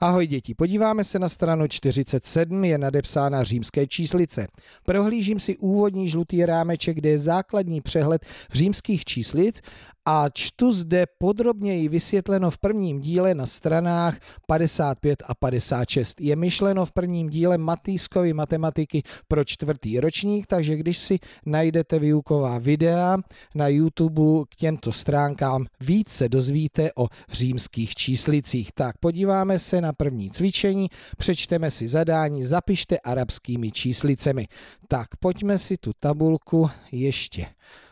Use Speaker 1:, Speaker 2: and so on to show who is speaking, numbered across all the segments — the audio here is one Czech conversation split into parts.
Speaker 1: Ahoj děti, podíváme se na stranu 47, je nadepsána římské číslice. Prohlížím si úvodní žlutý rámeček, kde je základní přehled římských číslic a čtu zde podrobněji vysvětleno v prvním díle na stranách 55 a 56. Je myšleno v prvním díle Matýskovy matematiky pro čtvrtý ročník, takže když si najdete výuková videa na YouTube k těmto stránkám, víc se dozvíte o římských číslicích. Tak podíváme se na první cvičení, přečteme si zadání, zapište arabskými číslicemi. Tak pojďme si tu tabulku ještě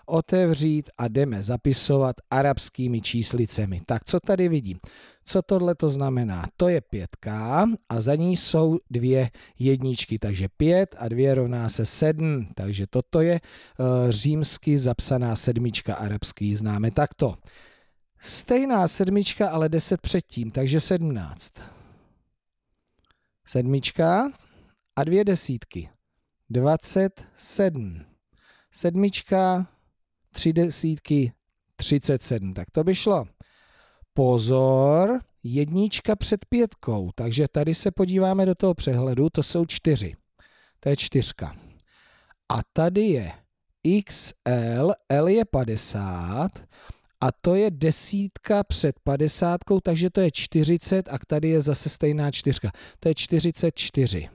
Speaker 1: otevřít a jdeme zapisovat arabskými číslicemi. Tak co tady vidím? Co tohle to znamená? To je pětka a za ní jsou dvě jedničky, takže pět a dvě rovná se sedm, takže toto je uh, římsky zapsaná sedmička, arabský známe takto. Stejná sedmička, ale deset předtím, takže sedmnáct. Sedmička a dvě desítky. 27. Sedmička, tři desítky 37. Tak to by šlo. Pozor, jednička před pětkou, takže tady se podíváme do toho přehledu, to jsou čtyři. To je čtyřka. A tady je XL, L je 50 a to je desítka před padesátkou, takže to je 40 a tady je zase stejná čtyřka. To je 44.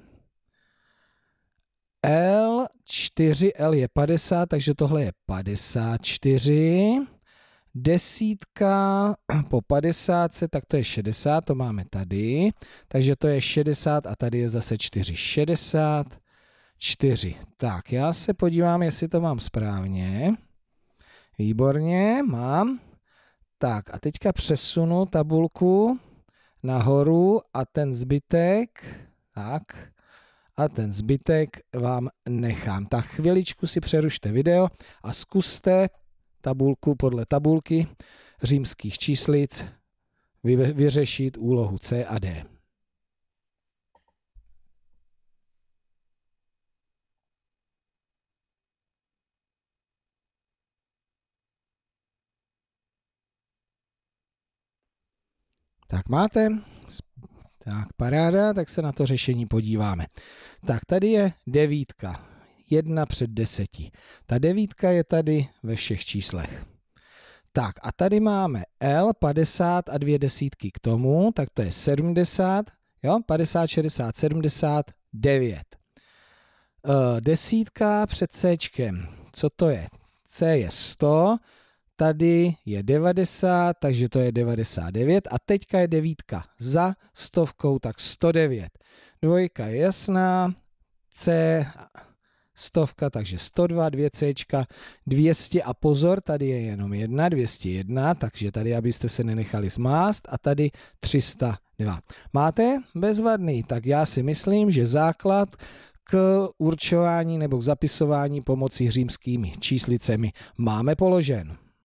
Speaker 1: L4, L je 50, takže tohle je 54. Desítka po 50, tak to je 60, to máme tady. Takže to je 60 a tady je zase 4, 60, 4. Tak, já se podívám, jestli to mám správně. Výborně, mám. Tak a teďka přesunu tabulku nahoru a ten zbytek, tak, a ten zbytek vám nechám. Tak chviličku si přerušte video a zkuste tabulku podle tabulky římských číslic vyřešit úlohu C a D. Tak máte tak, paráda, tak se na to řešení podíváme. Tak, tady je devítka. Jedna před deseti. Ta devítka je tady ve všech číslech. Tak a tady máme L, 50 a dvě desítky k tomu, tak to je 70, jo, 50, 60, 70, 9. E, desítka před C, co to je? C je 100, tady je 90, takže to je 99 a teďka je devítka za stovkou, tak 109. Dvojka je jasná, C stovka, takže 102, 2C, 200 a pozor, tady je jenom jedna, 201, takže tady, abyste se nenechali zmást a tady 302. Máte? Bezvadný. Tak já si myslím, že základ k určování nebo k zapisování pomocí římskými číslicemi máme položen.